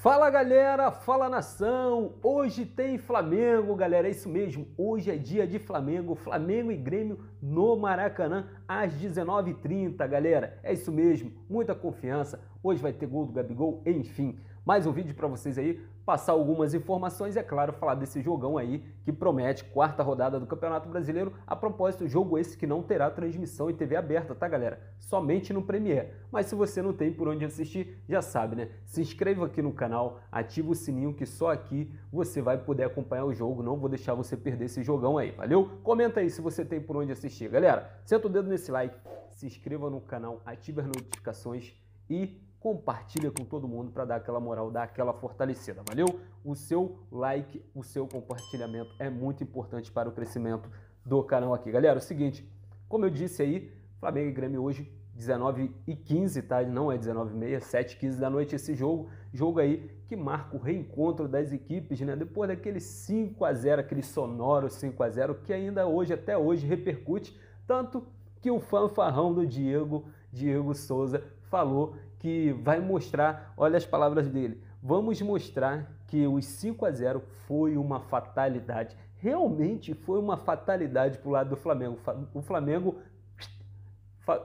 Fala galera, fala nação! Hoje tem Flamengo, galera, é isso mesmo. Hoje é dia de Flamengo, Flamengo e Grêmio no Maracanã às 19h30, galera. É isso mesmo, muita confiança. Hoje vai ter gol do Gabigol, enfim. Mais um vídeo para vocês aí passar algumas informações e, é claro, falar desse jogão aí que promete quarta rodada do Campeonato Brasileiro. A propósito, jogo esse que não terá transmissão em TV aberta, tá, galera? Somente no premier Mas se você não tem por onde assistir, já sabe, né? Se inscreva aqui no canal, ativa o sininho que só aqui você vai poder acompanhar o jogo. Não vou deixar você perder esse jogão aí, valeu? Comenta aí se você tem por onde assistir, galera. Senta o dedo nesse like, se inscreva no canal, ative as notificações e compartilha com todo mundo para dar aquela moral, dar aquela fortalecida, valeu? O seu like, o seu compartilhamento é muito importante para o crescimento do canal aqui. Galera, é o seguinte, como eu disse aí, Flamengo e Grêmio hoje 19 e 15, tá? Não é 19 e meia, 7 h 15 da noite esse jogo. Jogo aí que marca o reencontro das equipes, né? Depois daquele 5 a 0 aquele sonoro 5 a 0 que ainda hoje, até hoje, repercute. Tanto que o fanfarrão do Diego, Diego Souza, falou que vai mostrar, olha as palavras dele, vamos mostrar que os 5 a 0 foi uma fatalidade. Realmente foi uma fatalidade para o lado do Flamengo. O Flamengo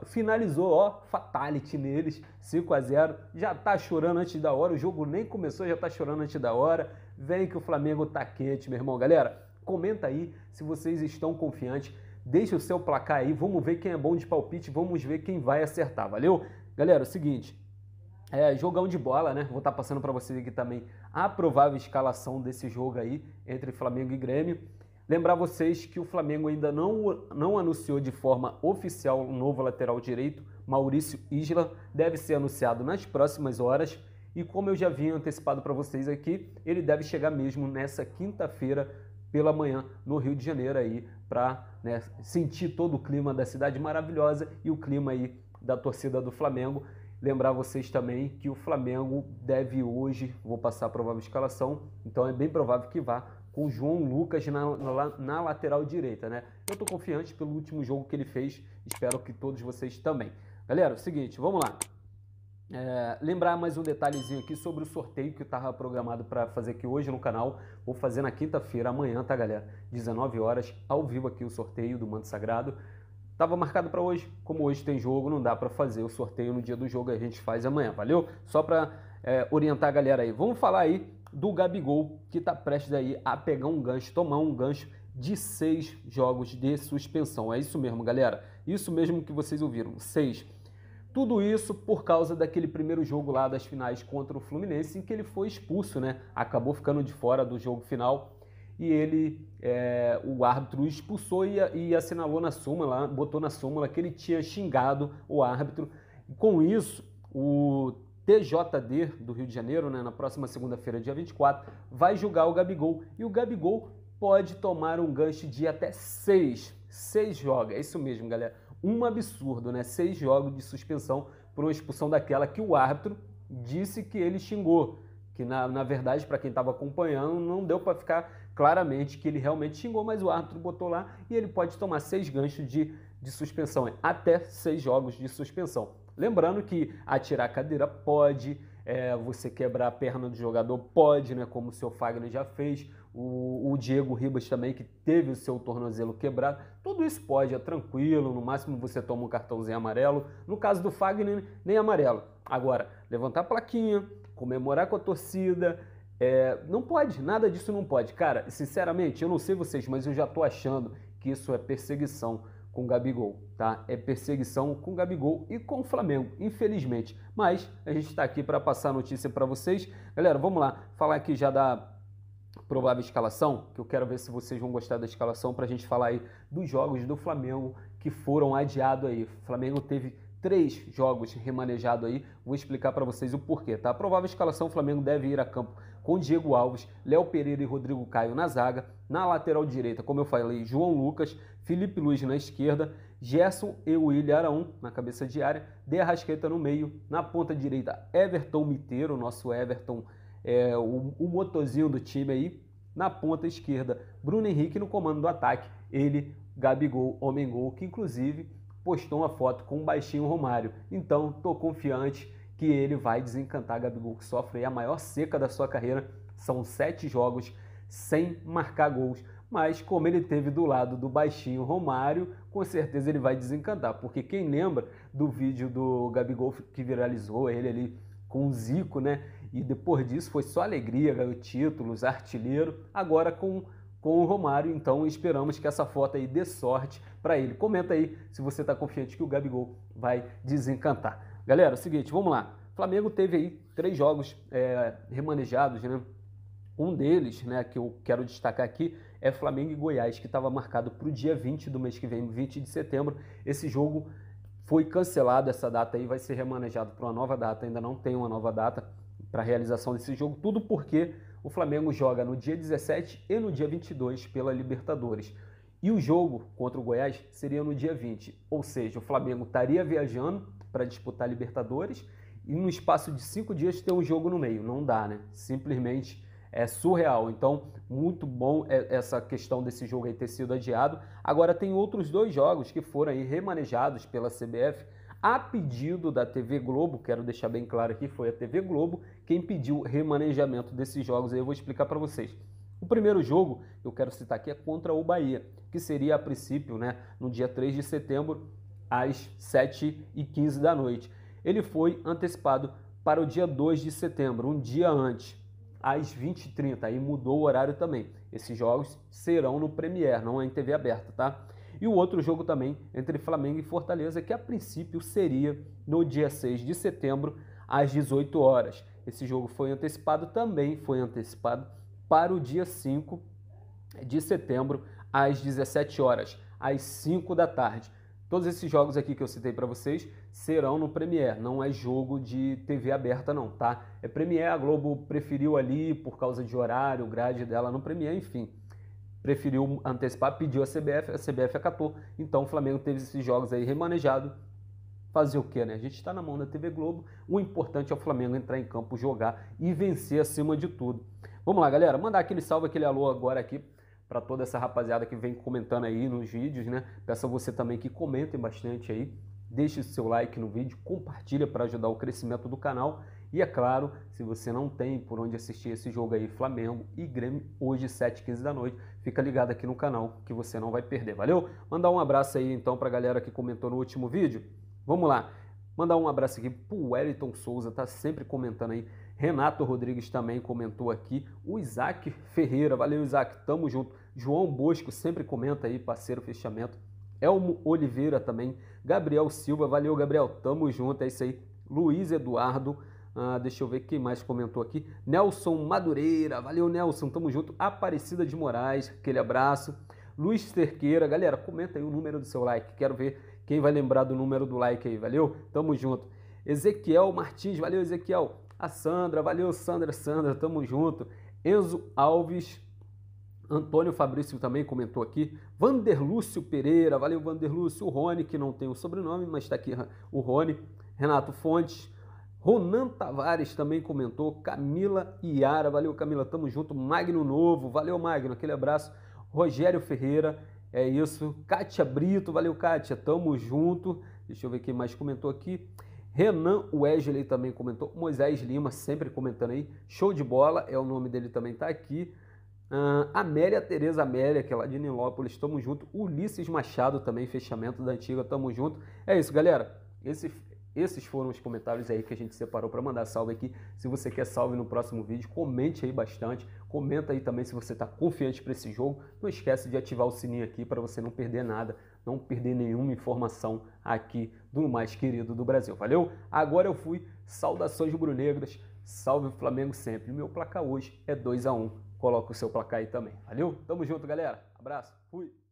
finalizou, ó, fatality neles, 5 a 0 Já tá chorando antes da hora, o jogo nem começou, já tá chorando antes da hora. Vem que o Flamengo tá quente, meu irmão. Galera, comenta aí se vocês estão confiantes. Deixa o seu placar aí, vamos ver quem é bom de palpite, vamos ver quem vai acertar, valeu? Galera, é o seguinte, é, jogão de bola, né? Vou estar tá passando para vocês aqui também a provável escalação desse jogo aí entre Flamengo e Grêmio. Lembrar vocês que o Flamengo ainda não, não anunciou de forma oficial o um novo lateral direito, Maurício Isla, deve ser anunciado nas próximas horas. E como eu já vinha antecipado para vocês aqui, ele deve chegar mesmo nessa quinta-feira pela manhã no Rio de Janeiro aí para né, sentir todo o clima da cidade maravilhosa e o clima aí da torcida do Flamengo. Lembrar vocês também que o Flamengo deve hoje, vou passar a provável escalação, então é bem provável que vá com o João Lucas na, na, na lateral direita, né? Eu estou confiante pelo último jogo que ele fez, espero que todos vocês também. Galera, é o seguinte, vamos lá. É, lembrar mais um detalhezinho aqui sobre o sorteio que estava programado para fazer aqui hoje no canal. Vou fazer na quinta-feira, amanhã, tá, galera? 19 horas, ao vivo aqui o sorteio do Manto Sagrado. Tava marcado para hoje, como hoje tem jogo, não dá para fazer o sorteio no dia do jogo, a gente faz amanhã, valeu? Só para é, orientar a galera aí. Vamos falar aí do Gabigol, que está prestes aí a pegar um gancho, tomar um gancho de seis jogos de suspensão. É isso mesmo, galera. Isso mesmo que vocês ouviram, seis. Tudo isso por causa daquele primeiro jogo lá das finais contra o Fluminense, em que ele foi expulso, né? Acabou ficando de fora do jogo final e ele, é, o árbitro expulsou e, e assinalou na súmula, botou na súmula que ele tinha xingado o árbitro. com isso, o TJD do Rio de Janeiro, né, na próxima segunda-feira, dia 24, vai julgar o Gabigol. E o Gabigol pode tomar um gancho de até seis. Seis jogos, é isso mesmo, galera. Um absurdo, né? Seis jogos de suspensão por uma expulsão daquela que o árbitro disse que ele xingou que na, na verdade, para quem estava acompanhando, não deu para ficar claramente que ele realmente xingou, mas o árbitro botou lá e ele pode tomar seis ganchos de, de suspensão, até seis jogos de suspensão. Lembrando que atirar a cadeira pode, é, você quebrar a perna do jogador pode, né, como o seu Fagner já fez, o, o Diego Ribas também, que teve o seu tornozelo quebrado, tudo isso pode, é tranquilo, no máximo você toma um cartãozinho amarelo, no caso do Fagner, nem amarelo. Agora, levantar a plaquinha, comemorar com a torcida. É, não pode, nada disso não pode. Cara, sinceramente, eu não sei vocês, mas eu já tô achando que isso é perseguição com Gabigol, tá? É perseguição com Gabigol e com o Flamengo, infelizmente. Mas a gente está aqui para passar a notícia para vocês. Galera, vamos lá, falar aqui já da provável escalação, que eu quero ver se vocês vão gostar da escalação para a gente falar aí dos jogos do Flamengo que foram adiados aí. O Flamengo teve três jogos remanejado aí. Vou explicar para vocês o porquê, tá? A provável escalação, o Flamengo deve ir a campo com Diego Alves, Léo Pereira e Rodrigo Caio na zaga. Na lateral direita, como eu falei, João Lucas, Felipe Luiz na esquerda, Gerson e William Araújo na cabeça de área, De Arrasqueta no meio, na ponta direita, Everton Miteiro, nosso Everton, é, o, o motorzinho do time aí. Na ponta esquerda, Bruno Henrique no comando do ataque, ele, Gabigol, homem-gol, que inclusive postou uma foto com o baixinho Romário. Então, estou confiante que ele vai desencantar Gabigol, que sofre a maior seca da sua carreira. São sete jogos sem marcar gols. Mas como ele teve do lado do baixinho Romário, com certeza ele vai desencantar. Porque quem lembra do vídeo do Gabigol que viralizou ele ali com o Zico, né? E depois disso foi só alegria, ganhou títulos, artilheiro. Agora com, com o Romário, então esperamos que essa foto aí dê sorte para ele. Comenta aí se você está confiante que o Gabigol vai desencantar. Galera, é o seguinte, vamos lá. O Flamengo teve aí três jogos é, remanejados, né? Um deles, né, que eu quero destacar aqui, é Flamengo e Goiás, que estava marcado para o dia 20 do mês que vem, 20 de setembro. Esse jogo foi cancelado, essa data aí vai ser remanejado para uma nova data, ainda não tem uma nova data para a realização desse jogo, tudo porque o Flamengo joga no dia 17 e no dia 22 pela Libertadores. E o jogo contra o Goiás seria no dia 20, ou seja, o Flamengo estaria viajando para disputar Libertadores e no espaço de cinco dias ter um jogo no meio. Não dá, né? Simplesmente é surreal. Então, muito bom é, essa questão desse jogo aí ter sido adiado. Agora, tem outros dois jogos que foram aí remanejados pela CBF a pedido da TV Globo. Quero deixar bem claro aqui: foi a TV Globo quem pediu remanejamento desses jogos. Aí eu vou explicar para vocês. O primeiro jogo que eu quero citar aqui é contra o Bahia, que seria a princípio né, no dia 3 de setembro, às 7h15 da noite. Ele foi antecipado para o dia 2 de setembro, um dia antes, às 20h30. Aí mudou o horário também. Esses jogos serão no Premier, não é em TV aberta, tá? E o outro jogo também entre Flamengo e Fortaleza, que a princípio seria no dia 6 de setembro, às 18 horas. Esse jogo foi antecipado, também foi antecipado para o dia 5 de setembro, às 17 horas, às 5 da tarde. Todos esses jogos aqui que eu citei para vocês serão no Premiere, não é jogo de TV aberta não, tá? É Premiere, a Globo preferiu ali por causa de horário, grade dela no Premiere, enfim. Preferiu antecipar, pediu a CBF, a CBF acatou. Então o Flamengo teve esses jogos aí remanejado. Fazer o quê, né? A gente está na mão da TV Globo. O importante é o Flamengo entrar em campo, jogar e vencer acima de tudo. Vamos lá, galera, mandar aquele salve, aquele alô agora aqui para toda essa rapaziada que vem comentando aí nos vídeos, né? Peço a você também que comentem bastante aí, deixe o seu like no vídeo, compartilha para ajudar o crescimento do canal. E é claro, se você não tem por onde assistir esse jogo aí, Flamengo e Grêmio, hoje 7h15 da noite, fica ligado aqui no canal que você não vai perder, valeu? Mandar um abraço aí então para a galera que comentou no último vídeo. Vamos lá! Mandar um abraço aqui pro Wellington Souza, tá sempre comentando aí. Renato Rodrigues também comentou aqui. O Isaac Ferreira, valeu Isaac, tamo junto. João Bosco sempre comenta aí, parceiro fechamento. Elmo Oliveira também. Gabriel Silva, valeu Gabriel, tamo junto, é isso aí. Luiz Eduardo, ah, deixa eu ver quem mais comentou aqui. Nelson Madureira, valeu Nelson, tamo junto. Aparecida de Moraes, aquele abraço. Luiz Terqueira. Galera, comenta aí o número do seu like. Quero ver quem vai lembrar do número do like aí, valeu? Tamo junto. Ezequiel Martins, valeu, Ezequiel. A Sandra, valeu, Sandra, Sandra, tamo junto. Enzo Alves, Antônio Fabrício também comentou aqui. Vanderlúcio Pereira, valeu, Vanderlúcio. O Rony, que não tem o sobrenome, mas está aqui o Rony. Renato Fontes. Ronan Tavares também comentou. Camila Iara, valeu, Camila, tamo junto. Magno Novo, valeu, Magno, aquele abraço. Rogério Ferreira. É isso. Kátia Brito, valeu, Kátia. Tamo junto. Deixa eu ver quem mais comentou aqui. Renan Wesley também comentou. Moisés Lima, sempre comentando aí. Show de bola, é o nome dele também, tá aqui. Uh, Amélia Tereza Amélia, que é lá de Nilópolis, tamo junto. Ulisses Machado também, fechamento da antiga, tamo junto. É isso, galera. Esse, esses foram os comentários aí que a gente separou para mandar salve aqui. Se você quer salve no próximo vídeo, comente aí bastante. Comenta aí também se você está confiante para esse jogo. Não esquece de ativar o sininho aqui para você não perder nada, não perder nenhuma informação aqui do mais querido do Brasil. Valeu? Agora eu fui. Saudações rubro-negras. Salve o Flamengo sempre. O meu placar hoje é 2 a 1. Coloca o seu placar aí também. Valeu? Tamo junto, galera. Abraço. Fui.